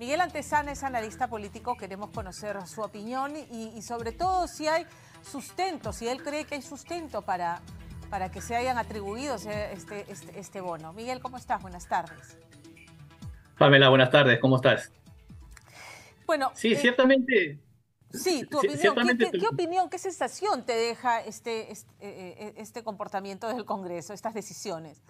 Miguel Antesana es analista político, queremos conocer su opinión y, sobre todo si hay sustento, si él cree que hay sustento para, para que se hayan atribuido este, este, este, bono. Miguel, ¿cómo estás? Buenas tardes. Pamela, buenas tardes, ¿cómo estás? Bueno, sí, eh, ciertamente. Sí, ¿Qué, opinión, qué sensación te deja este, este, eh, este comportamiento del Congreso, estas decisiones?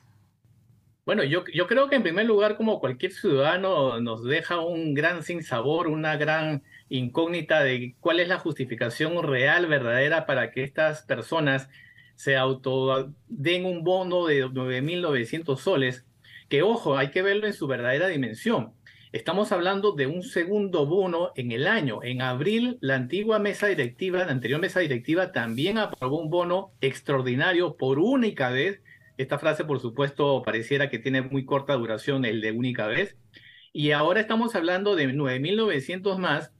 Bueno, yo, creo que en primer lugar, como cualquier ciudadano, nos deja un gran sinsabor, una gran incógnita de cuál es la justificación real, verdadera, para que estas personas se auto ah, den un bono de 9.900 soles, que ojo, hay que verlo en su verdadera dimensión. Estamos hablando de un segundo bono en el año. En abril, la antigua mesa directiva, la anterior mesa directiva, también aprobó un bono extraordinario por única vez esta frase, por supuesto, pareciera que tiene muy corta duración el de única vez. Y ahora estamos hablando de 9.900 más.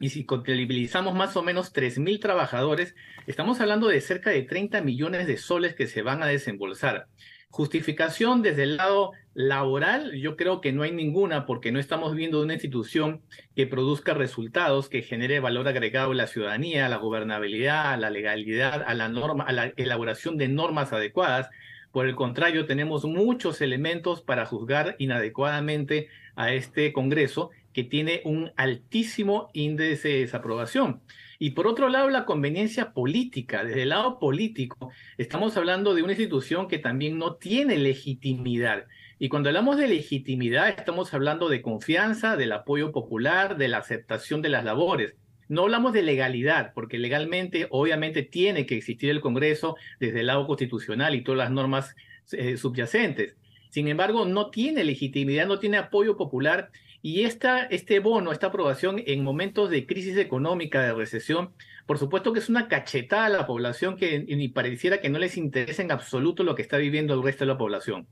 Y si contabilizamos más o menos 3.000 trabajadores, estamos hablando de cerca de 30 millones de soles que se van a desembolsar. Justificación desde el lado laboral, yo creo que no hay ninguna porque no estamos viendo una institución que produzca resultados, que genere valor agregado a la ciudadanía, a la gobernabilidad, a la legalidad, a la norma, a la elaboración de normas adecuadas. Por el contrario, tenemos muchos elementos para juzgar inadecuadamente a este Congreso que tiene un altísimo índice de desaprobación. Y por otro lado, la conveniencia política. Desde el lado político, estamos hablando de una institución que también no tiene legitimidad. Y cuando hablamos de legitimidad, estamos hablando de confianza, del apoyo popular, de la aceptación de las labores. No hablamos de legalidad, porque legalmente obviamente tiene que existir el Congreso desde el lado constitucional y todas las normas eh, subyacentes. Sin embargo, no tiene legitimidad, no tiene apoyo popular y esta, este bono, esta aprobación en momentos de crisis económica, de recesión, por supuesto que es una cachetada a la población que ni pareciera que no les interesa en absoluto lo que está viviendo el resto de la población.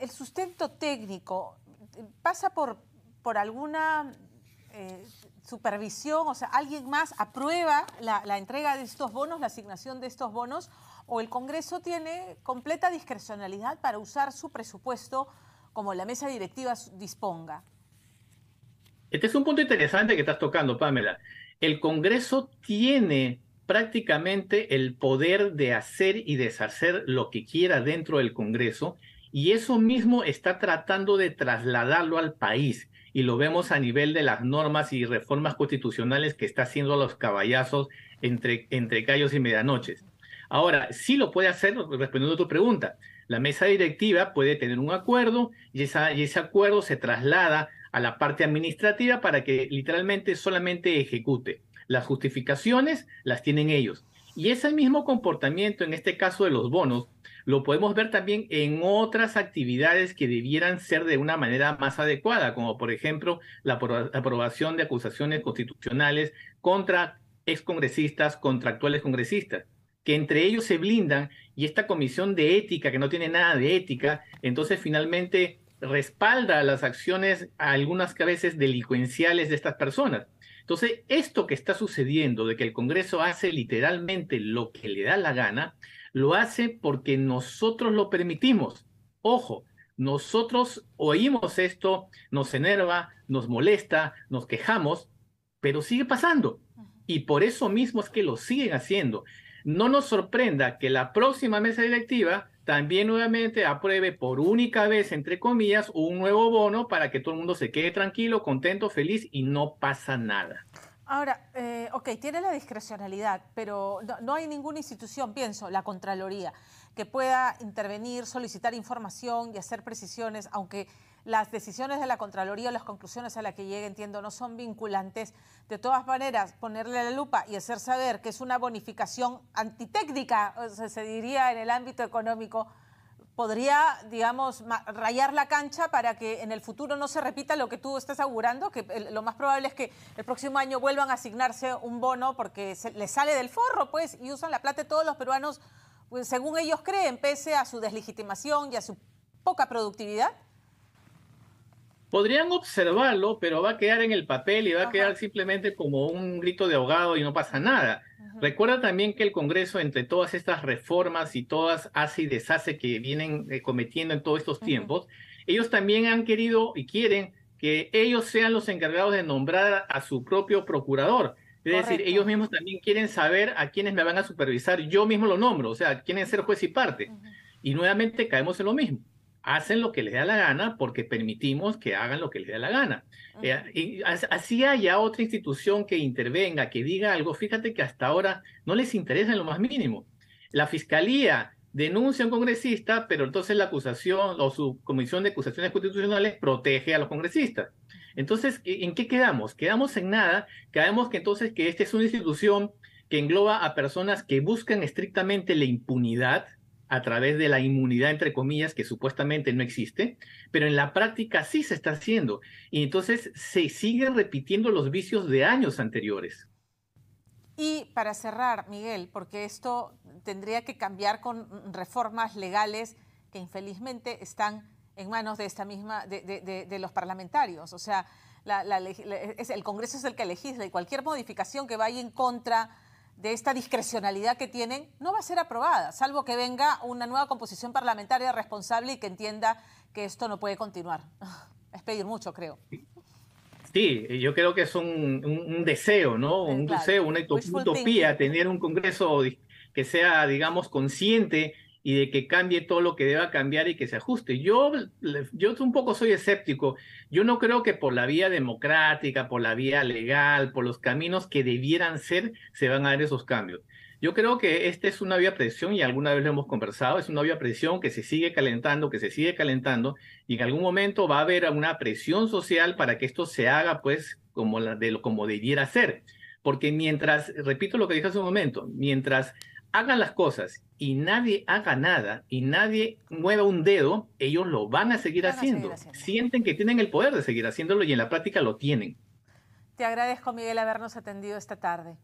el sustento técnico eh, pasa por, por alguna eh, supervisión, o sea, alguien más aprueba la, la, entrega de estos bonos, la asignación de estos bonos, o el Congreso tiene completa discrecionalidad para usar su presupuesto como la mesa directiva disponga. Este es un punto interesante que estás tocando, Pamela. El Congreso tiene prácticamente el poder de hacer y deshacer lo que quiera dentro del Congreso y eso mismo está tratando de trasladarlo al país y lo vemos a nivel de las normas y reformas constitucionales que está haciendo los caballazos entre, entre callos y medianoches. Ahora, sí lo puede hacer, respondiendo a tu pregunta, la mesa directiva puede tener un acuerdo y, y ese acuerdo se traslada a la parte administrativa para que literalmente solamente ejecute. Las justificaciones las tienen ellos. Y ese mismo comportamiento, en este caso de los bonos, lo podemos ver también en otras actividades que debieran ser de una manera más adecuada, como por ejemplo la aprobación de acusaciones constitucionales contra excongresistas, contra actuales congresistas, que entre ellos se blindan y esta comisión de ética, que no tiene nada de ética, entonces finalmente respalda las acciones, a algunas que a veces delincuenciales de estas personas. Entonces, esto que está sucediendo, de que el Congreso hace literalmente lo que le da la gana, lo hace porque nosotros lo permitimos. Ojo, nosotros oímos esto, nos enerva, nos molesta, nos quejamos, pero sigue pasando. Y por eso mismo es que lo siguen haciendo. No nos sorprenda que la próxima mesa directiva también nuevamente apruebe por única vez, entre comillas, un nuevo bono para que todo el mundo se quede tranquilo, contento, feliz y no pasa nada. Ahora, eh, ok, tiene la discrecionalidad, pero no, hay ninguna institución, pienso, la Contraloría, que pueda intervenir, solicitar información y hacer precisiones, aunque las decisiones de la Contraloría, o las conclusiones a las que llegue, entiendo, no son vinculantes. De todas maneras, ponerle la lupa y hacer saber que es una bonificación antitécnica, se diría en el ámbito económico, podría, digamos, rayar la cancha para que en el futuro no se repita lo que tú estás augurando, que lo más probable es que el próximo año vuelvan a asignarse un bono porque les sale del forro, pues, y usan la plata de todos los peruanos, pues, según ellos creen, pese a su deslegitimación y a su poca productividad? podrían observarlo, pero va a quedar en el papel y va a quedar simplemente como un grito de ahogado y no pasa nada. Recuerda también que el Congreso, entre todas estas reformas y todas hace y deshace que vienen eh, cometiendo en todos estos tiempos, ellos también han querido y quieren que ellos sean los encargados de nombrar a su propio procurador. Es decir, ellos mismos también quieren saber a quiénes me van a supervisar. Yo mismo lo nombro, o sea, quieren ser juez y parte. Y nuevamente caemos en lo mismo hacen lo que les da la gana porque permitimos que hagan lo que les da la gana. Eh, y así haya otra institución que intervenga, que diga algo, fíjate que hasta ahora no les interesa en lo más mínimo. La fiscalía denuncia a un congresista, pero entonces la acusación o su comisión de acusaciones constitucionales protege a los congresistas. Entonces, ¿en qué quedamos? Quedamos en nada, quedamos que entonces que esta es una institución que engloba a personas que buscan estrictamente la impunidad, a través de la inmunidad, entre comillas, que supuestamente no existe, pero en la práctica sí se está haciendo. Y entonces se siguen repitiendo los vicios de años anteriores. Y para cerrar, Miguel, porque esto tendría que cambiar con reformas legales que infelizmente están en manos de esta misma, de, los parlamentarios. O sea, el Congreso es el que legisla y cualquier modificación que vaya en contra de esta discrecionalidad que tienen no va a ser aprobada, salvo que venga una nueva composición parlamentaria responsable y que entienda que esto no puede continuar. Es pedir mucho, creo. Sí, yo creo que es un, un, deseo, ¿no? Eh, un deseo, una utopía, tener un Congreso que sea, digamos, consciente y de que cambie todo lo que deba cambiar y que se ajuste. Yo, yo un poco soy escéptico. Yo no creo que por la vía democrática, por la vía legal, por los caminos que debieran ser, se van a dar esos cambios. Yo creo que esta es una vía presión y alguna vez lo hemos conversado, es una vía presión que se sigue calentando, que se sigue calentando y en algún momento va a haber una presión social para que esto se haga pues como, la de, como debiera ser. Porque mientras, repito lo que dije hace un momento, mientras hagan las cosas y nadie haga nada y nadie mueva un dedo, ellos lo van a seguir, haciendo. Sienten que tienen el poder de seguir haciéndolo y en la práctica lo tienen. Te agradezco, Miguel, habernos atendido esta tarde.